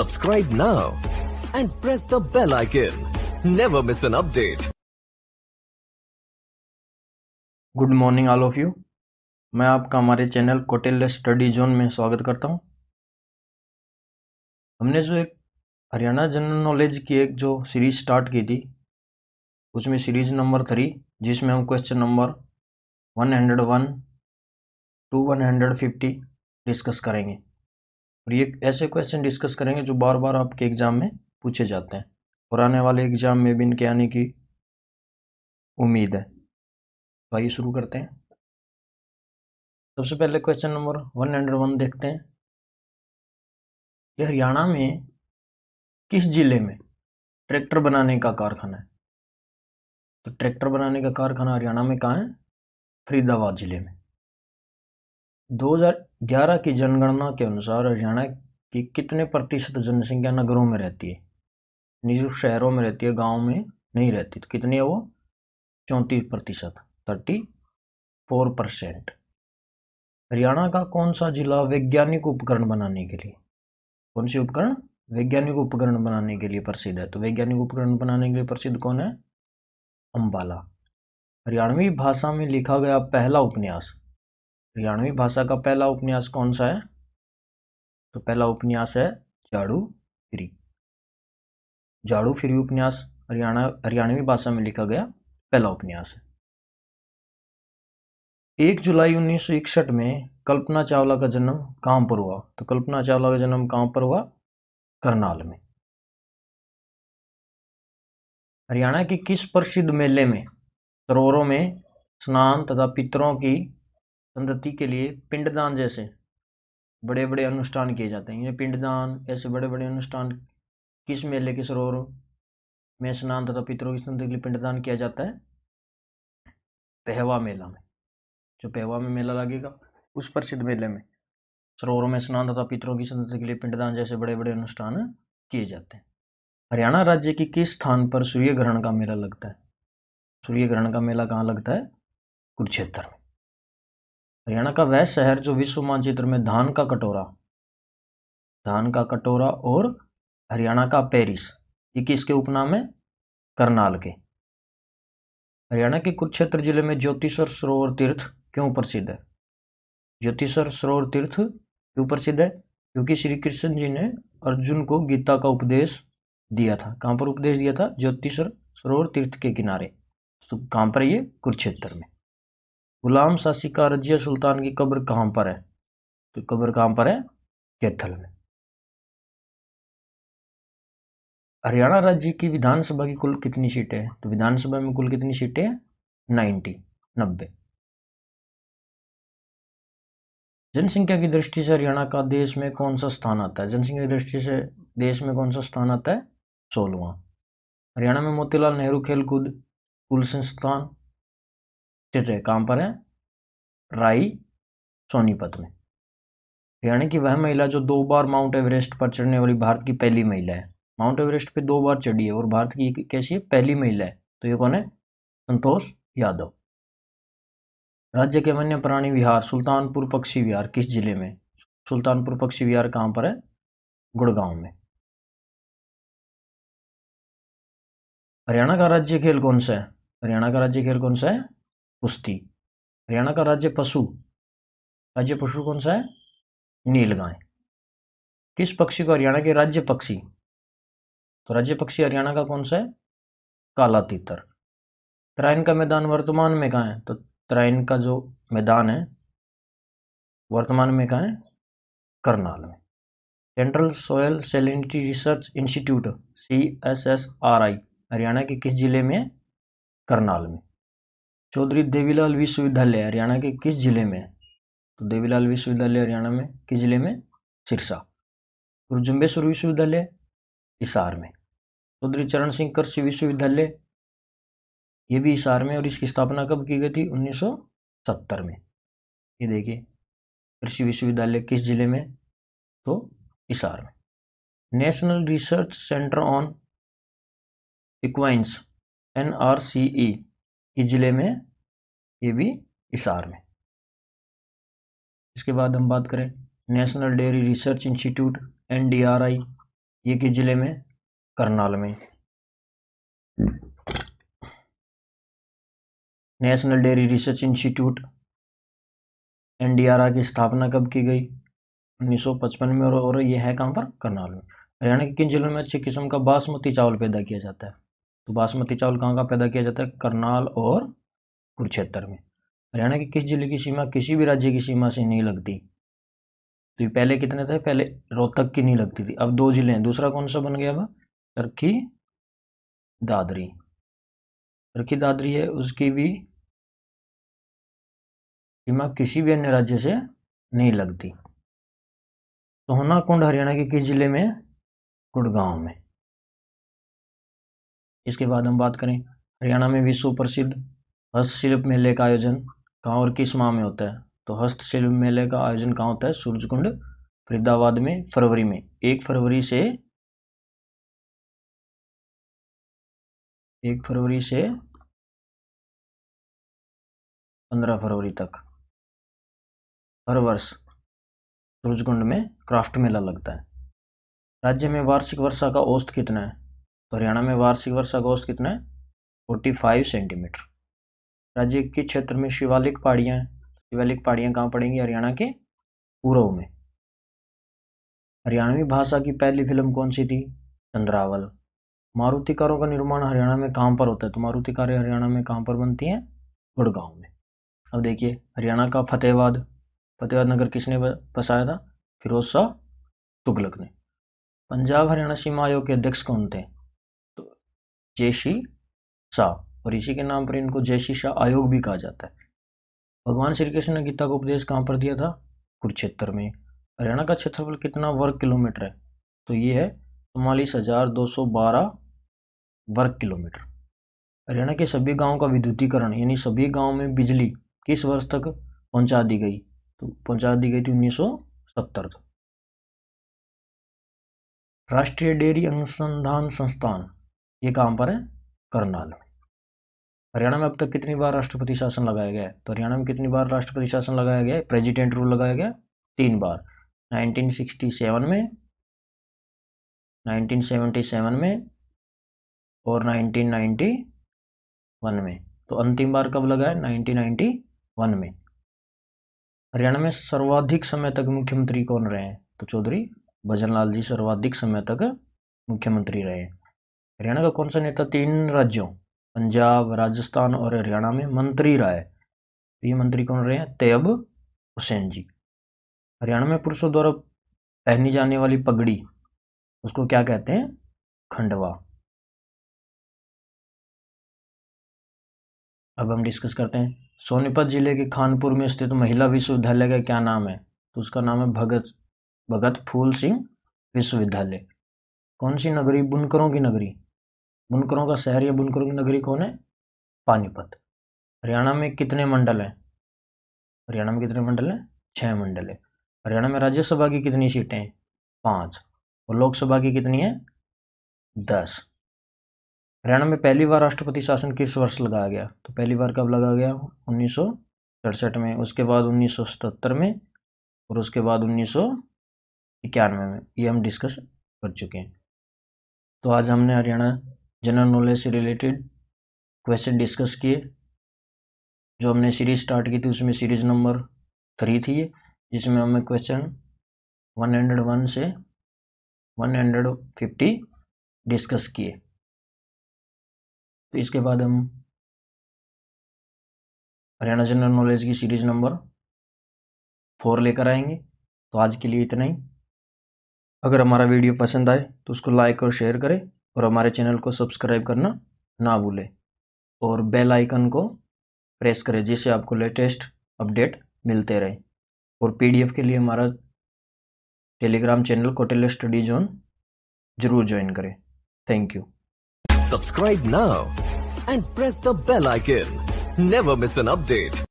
Subscribe now and press the bell icon. Never miss an update. Good morning all of you मैं आपका हमारे channel कोटेल study zone में स्वागत करता हूं। हमने जो एक हरियाणा जनरल नॉलेज की एक जो सीरीज स्टार्ट की थी उसमें सीरीज नंबर थ्री जिसमें हम question number one hundred one to one hundred fifty discuss करेंगे और ये ऐसे क्वेश्चन डिस्कस करेंगे जो बार बार आपके एग्ज़ाम में पूछे जाते हैं और आने वाले एग्ज़ाम में भी इनके आने की उम्मीद है तो आइए शुरू करते हैं सबसे पहले question number one hundred one देखते हैं कि हरियाणा में किस ज़िले में ट्रैक्टर बनाने का कारखाना है तो ट्रैक्टर बनाने का कारखाना हरियाणा में कहाँ है फरीदाबाद ज़िले में 2011 की जनगणना के अनुसार हरियाणा की कितने प्रतिशत जनसंख्या नगरों में रहती है निजी शहरों में रहती है गाँव में नहीं रहती तो कितनी है वो चौंतीस प्रतिशत थर्टी फोर परसेंट हरियाणा का कौन सा जिला वैज्ञानिक उपकरण बनाने के लिए कौन से उपकरण वैज्ञानिक उपकरण बनाने के लिए प्रसिद्ध है तो वैज्ञानिक उपकरण बनाने के लिए प्रसिद्ध कौन है अम्बाला हरियाणवी भाषा में लिखा गया पहला उपन्यास हरियाणवी भाषा का पहला उपन्यास कौन सा है तो पहला उपन्यास है झाड़ू फ्री झाड़ू फ्री उपन्यास हरियाणा हरियाणवी भाषा में लिखा गया पहला उपन्यास है एक जुलाई उन्नीस में कल्पना चावला का जन्म कहाँ पर हुआ तो कल्पना चावला का जन्म कहाँ पर हुआ करनाल में हरियाणा के किस प्रसिद्ध मेले में सरोवरों में स्नान तथा पितरों की संतति के लिए पिंडदान जैसे बड़े बड़े अनुष्ठान किए जाते हैं ये पिंडदान ऐसे बड़े बड़े अनुष्ठान किस मेले के सरोवर में स्नान तथा पितरों की संतति के लिए पिंडदान किया जाता है पहवा मेला में जो पहवा में मेला लगेगा उस प्रसिद्ध मेले में सरोवरों में स्नान तथा पितरों की संतति के लिए पिंडदान जैसे बड़े बड़े अनुष्ठान किए जाते हैं हरियाणा राज्य के किस स्थान पर सूर्य ग्रहण का मेला लगता है सूर्य ग्रहण का मेला कहाँ लगता है कुरुक्षेत्र में हरियाणा का वह शहर जो विश्व मानचित्र में धान का कटोरा धान का कटोरा और हरियाणा का पेरिस ये किसके उपनाम है करनाल के हरियाणा के कुरुक्षेत्र जिले में ज्योतिषर सरोवर तीर्थ क्यों प्रसिद्ध है ज्योतिषर सरोवर तीर्थ क्यों प्रसिद्ध है क्योंकि श्री कृष्ण जी ने अर्जुन को गीता का उपदेश दिया था कहाँ पर उपदेश दिया था ज्योतिषर सरोवर तीर्थ के किनारे तो कहाँ पर ये कुरुक्षेत्र में गुलाम का रजिया सुल्तान की कब्र कहाँ पर है तो कब्र कहाँ पर है कैथल में हरियाणा राज्य की विधानसभा की कुल कितनी सीटें हैं तो विधानसभा में कुल कितनी सीटें हैं नाइन्टी नब्बे जनसंख्या की दृष्टि से हरियाणा का देश में कौन सा स्थान आता है जनसंख्या की दृष्टि से देश में कौन सा स्थान आता है सोलवा हरियाणा में मोतीलाल नेहरू खेलकूद कुल संस्थान स्थित है कहां पर है राई सोनीपत में यानी कि वह महिला जो दो बार माउंट एवरेस्ट पर चढ़ने वाली भारत की पहली महिला है माउंट एवरेस्ट पे दो बार चढ़ी है और भारत की कैसी है पहली महिला है तो ये कौन है संतोष यादव राज्य के वन्य प्राणी विहार सुल्तानपुर पक्षी विहार किस जिले में सुल्तानपुर पक्षी विहार कहां पर है गुड़गांव में हरियाणा का राज्य खेल कौन सा है हरियाणा का राज्य खेल कौन सा है कुश्ती हरियाणा का राज्य पशु राज्य पशु कौन सा है नीलगाय किस पक्षी को हरियाणा के राज्य पक्षी तो राज्य पक्षी हरियाणा का कौन सा है काला तीतर तराइन का मैदान वर्तमान में कहाँ है तो तराइन का जो मैदान है वर्तमान में कहाँ है करनाल में central soil salinity research institute C S S R I Haryana के किस जिले में करनाल में चौधरी देवीलाल विश्वविद्यालय हरियाणा के किस जिले में तो देवीलाल विश्वविद्यालय हरियाणा में किस जिले में सिरसा गुरु जुम्बेश्वर विश्वविद्यालय हिसार में चौधरी चरण सिंह कृषि विश्वविद्यालय ये भी हिसार में और इसकी स्थापना कब की गई थी 1970 में ये देखिए कृषि विश्वविद्यालय किस जिले में तो हिसार में national research centre on equines N R C E इस ज़िले में ये भी इसार में इसके बाद हम बात करें national dairy research institute N ये किस ज़िले में करनाल में national dairy research institute N की स्थापना कब की गई 1955 में और, और ये है कहाँ पर करनाल में हरियाणा के किन जिलों में अच्छी किस्म का बासमती चावल पैदा किया जाता है तो बासमती चावल कहाँ कहाँ पैदा किया जाता है करनाल और कुरुक्षेत्र में हरियाणा के किस जिले की सीमा किसी भी राज्य की सीमा से नहीं लगती तो ये पहले कितने थे पहले रोहतक की नहीं लगती थी अब दो जिले हैं दूसरा कौन सा बन गया अब चरखी दादरी चरखी दादरी है उसकी भी सीमा किसी भी अन्य राज्य से नहीं लगती सोहना कुंड हरियाणा के किस जिले में गुड़गांव में इसके बाद हम बात करें हरियाणा में विश्व प्रसिद्ध हस्तशिल्प मेले का आयोजन कहाँ और किस माह में होता है तो हस्तशिल्प मेले का आयोजन कहाँ होता है सूरजकुंड फरीदाबाद में फरवरी में एक फरवरी से एक फरवरी से पंद्रह फरवरी तक हर वर्ष सूरजकुंड में क्राफ्ट मेला लगता है राज्य में वार्षिक वर्षा का औसत कितना है तो हरियाणा में वार्षिक वर्षा औसत कितना है फोर्टी फाइव सेंटीमीटर राज्य के क्षेत्र में शिवालिक पहाड़ियाँ हैं शिवालिक पहाड़ियाँ कहाँ पड़ेंगी हरियाणा के पूर्व में हरियाणवी भाषा की पहली फिल्म कौन सी थी चंद्रावल मारुति कारों का निर्माण हरियाणा में कहाँ पर होता है तो मारुति कारें हरियाणा में कहाँ पर बनती हैं गुड़गांव में अब देखिए हरियाणा का फतेहबाद फतेहबाद नगर किसने बसाया था फिरोज शाह तुगलक ने पंजाब हरियाणा सीमा आयोग के अध्यक्ष कौन थे जयशी शाह और इसी के नाम पर इनको जयशी शाह आयोग भी कहा जाता है भगवान श्री कृष्ण ने गीता का उपदेश कहाँ पर दिया था कुरुक्षेत्र में हरियाणा का क्षेत्रफल कितना वर्ग किलोमीटर है तो ये है चौवालीस हजार दो सौ बारह वर्ग किलोमीटर हरियाणा के सभी गाँव का विद्युतीकरण यानी सभी गाँव में बिजली किस वर्ष तक पहुँचा दी गई तो पहुँचा दी गई थी उन्नीस सौ सत्तर तक राष्ट्रीय डेयरी अनुसंधान संस्थान ये कहाँ पर है करनाल हरियाणा में अब तक कितनी बार राष्ट्रपति शासन लगाया गया है तो हरियाणा में कितनी बार राष्ट्रपति शासन लगाया गया प्रेजिडेंट रूल लगाया गया तीन बार 1967 में 1977 में और 1991 में तो अंतिम बार कब लगा है 1991 में हरियाणा में सर्वाधिक समय तक मुख्यमंत्री कौन रहे हैं तो चौधरी भजन लाल जी सर्वाधिक समय तक मुख्यमंत्री रहे हैं हरियाणा का कौन सा नेता तीन राज्यों पंजाब राजस्थान और हरियाणा में मंत्री रहा है तो ये मंत्री कौन रहे हैं तैयब हुसैन जी हरियाणा में पुरुषों द्वारा पहनी जाने वाली पगड़ी उसको क्या कहते हैं खंडवा अब हम डिस्कस करते हैं सोनीपत जिले के खानपुर में स्थित महिला विश्वविद्यालय का क्या नाम है तो उसका नाम है भगत भगत फूल सिंह विश्वविद्यालय कौन सी नगरी बुनकरों की नगरी बुनकरों का शहर या बुनकरों की नगरी कौन है पानीपत हरियाणा में कितने मंडल हैं हरियाणा में कितने मंडल हैं छः मंडल है हरियाणा में राज्यसभा की कितनी सीटें हैं पाँच और लोकसभा की कितनी है दस हरियाणा में पहली बार राष्ट्रपति शासन किस वर्ष लगाया गया तो पहली बार कब लगाया गया उन्नीस में उसके बाद उन्नीस में और उसके बाद उन्नीस इक्यानवे में ये हम डिस्कस कर चुके हैं तो आज हमने हरियाणा जनरल नॉलेज से रिलेटेड क्वेश्चन डिस्कस किए जो हमने सीरीज स्टार्ट की थी उसमें सीरीज नंबर थ्री थी जिसमें हमें क्वेश्चन वन हंड्रेड वन से वन हंड्रेड फिफ्टी डिस्कस किए तो इसके बाद हम हरियाणा जनरल नॉलेज की सीरीज नंबर फोर लेकर आएंगे तो आज के लिए इतना ही अगर हमारा वीडियो पसंद आए तो उसको लाइक और शेयर करें और हमारे चैनल को सब्सक्राइब करना ना भूलें और बेल आइकन को प्रेस करें जिससे आपको लेटेस्ट अपडेट मिलते रहे और पीडीएफ के लिए हमारा टेलीग्राम चैनल कोटेल स्टडी जोन जरूर ज्वाइन करें thank you subscribe now and press the bell icon never miss an update